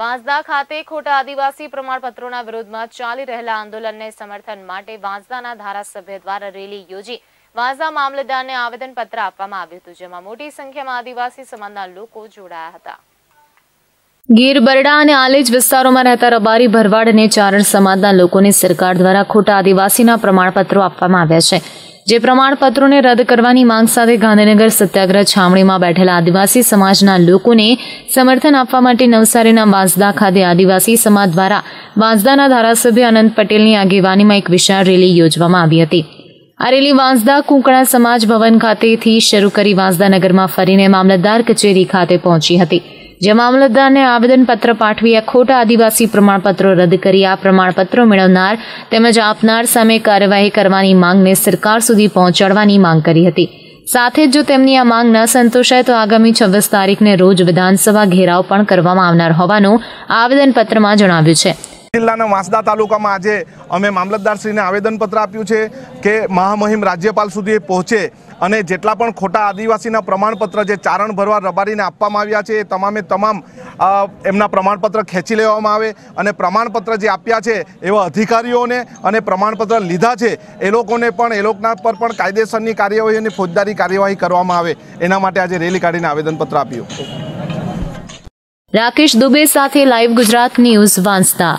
વાંસદા ખાતે ખોટા આદિવાસી પ્રમાણપત્રોના વિરોધમાં ચાલી રહેલા આંદોલનને સમર્થન માટે વાંસદાના ધારાસભ્ય દ્વારા રેલી યોજી વાંસદા મામલતદારને આવેદનપત્ર આપવામાં આવ્યું હતું જેમાં મોટી સંખ્યામાં આદિવાસી સમાજના લોકો જોડાયા હતા ગીર બરડા અને આલેજ વિસ્તારોમાં રહેતા રબારી ભરવાડ અને ચારણ સમાજના લોકોને સરકાર દ્વારા ખોટા આદિવાસીના પ્રમાણપત્રો આપવામાં આવ્યા છે જે પ્રમાણપત્રોને રદ કરવાની માંગ સાથે ગાંધીનગર સત્યાગ્રહ છામણીમાં બેઠેલા આદિવાસી સમાજના લોકોને સમર્થન આપવા માટે નવસારીના વાંસદા ખાતે આદિવાસી સમાજ દ્વારા વાંસદાના ધારાસભ્ય અનંત પટેલની આગેવાનીમાં એક વિશાળ રેલી યોજવામાં આવી હતી આ રેલી વાંસદા કુંકણા સમાજ ભવન ખાતેથી શરૂ કરી વાંસદા નગરમાં ફરીને મામલતદાર કચેરી ખાતે પહોંચી હતી જે મામલતદારને આવેદનપત્ર પાઠવી આ ખોટા આદિવાસી પ્રમાણપત્રો રદ કરી આ પ્રમાણપત્રો મેળવનાર તેમજ આપનાર સામે કાર્યવાહી કરવાની માંગને સરકાર સુધી પહોંચાડવાની માંગ કરી હતી સાથે જ જો તેમની આ માંગ ન સંતોષાય તો આગામી છવ્વીસ તારીખને રોજ વિધાનસભા ઘેરાવ પણ કરવામાં આવનાર હોવાનું આવેદનપત્રમાં જણાવ્યું છે જિલ્લાના વાંસદા તાલુકામાં આજે અમે મામલતદારશ્રીને આવેદનપત્ર આપ્યું છે કે મહામહિમ રાજ્યપાલ સુધી પહોંચે અને જેટલા પણ ખોટા આદિવાસીના પ્રમાણપત્ર જે ચારણ ભરવા રબારીને આપવામાં આવ્યા છે એ તમામે તમામ એમના પ્રમાણપત્ર ખેંચી લેવામાં આવે અને પ્રમાણપત્ર જે આપ્યા છે એવા અધિકારીઓને અને પ્રમાણપત્ર લીધા છે એ લોકોને પણ એ લોકોના પર પણ કાયદેસરની કાર્યવાહી અને ફોજદારી કાર્યવાહી કરવામાં આવે એના માટે આજે રેલી કાઢીને આવેદનપત્ર આપ્યું રાકેશ દુબે સાથે લાઈવ ગુજરાત ન્યૂઝ વાંચતા